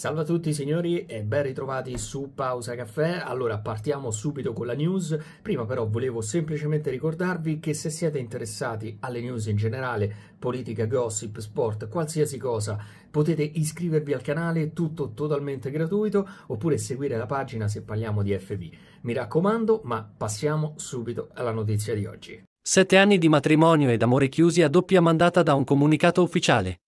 Salve a tutti signori e ben ritrovati su Pausa Caffè. Allora partiamo subito con la news. Prima però volevo semplicemente ricordarvi che se siete interessati alle news in generale, politica, gossip, sport, qualsiasi cosa, potete iscrivervi al canale, tutto totalmente gratuito, oppure seguire la pagina se parliamo di FB. Mi raccomando, ma passiamo subito alla notizia di oggi. Sette anni di matrimonio ed amore chiusi a doppia mandata da un comunicato ufficiale.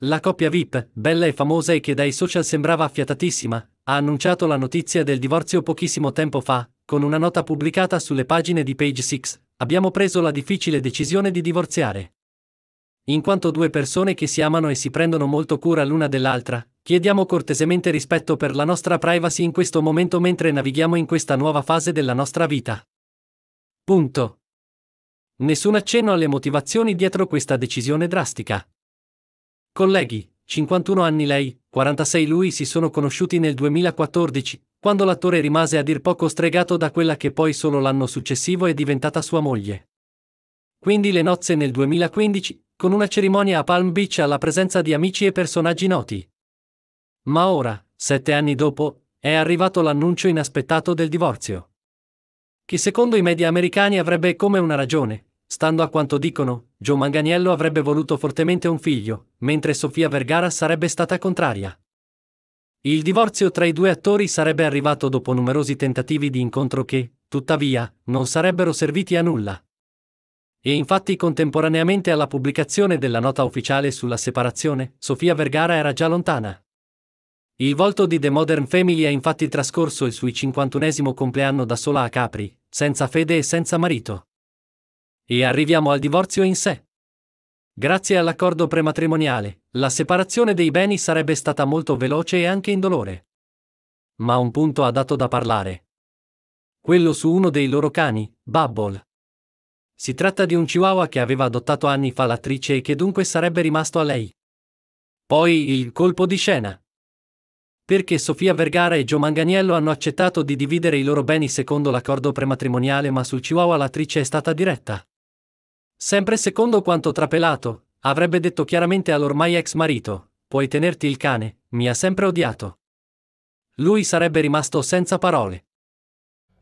La coppia VIP, bella e famosa e che dai social sembrava affiatatissima, ha annunciato la notizia del divorzio pochissimo tempo fa, con una nota pubblicata sulle pagine di Page 6. Abbiamo preso la difficile decisione di divorziare. In quanto due persone che si amano e si prendono molto cura l'una dell'altra, chiediamo cortesemente rispetto per la nostra privacy in questo momento mentre navighiamo in questa nuova fase della nostra vita. Punto. Nessun accenno alle motivazioni dietro questa decisione drastica. Colleghi, 51 anni lei, 46 lui si sono conosciuti nel 2014, quando l'attore rimase a dir poco stregato da quella che poi solo l'anno successivo è diventata sua moglie. Quindi le nozze nel 2015, con una cerimonia a Palm Beach alla presenza di amici e personaggi noti. Ma ora, sette anni dopo, è arrivato l'annuncio inaspettato del divorzio. Che secondo i media americani avrebbe come una ragione, Stando a quanto dicono, Joe Manganiello avrebbe voluto fortemente un figlio, mentre Sofia Vergara sarebbe stata contraria. Il divorzio tra i due attori sarebbe arrivato dopo numerosi tentativi di incontro che, tuttavia, non sarebbero serviti a nulla. E infatti contemporaneamente alla pubblicazione della nota ufficiale sulla separazione, Sofia Vergara era già lontana. Il volto di The Modern Family ha infatti trascorso il suo 51 compleanno da sola a Capri, senza fede e senza marito. E arriviamo al divorzio in sé. Grazie all'accordo prematrimoniale, la separazione dei beni sarebbe stata molto veloce e anche indolore. Ma un punto ha dato da parlare. Quello su uno dei loro cani, Bubble. Si tratta di un chihuahua che aveva adottato anni fa l'attrice e che dunque sarebbe rimasto a lei. Poi il colpo di scena. Perché Sofia Vergara e Joe Manganiello hanno accettato di dividere i loro beni secondo l'accordo prematrimoniale ma sul chihuahua l'attrice è stata diretta. Sempre secondo quanto trapelato, avrebbe detto chiaramente all'ormai ex marito, puoi tenerti il cane, mi ha sempre odiato. Lui sarebbe rimasto senza parole.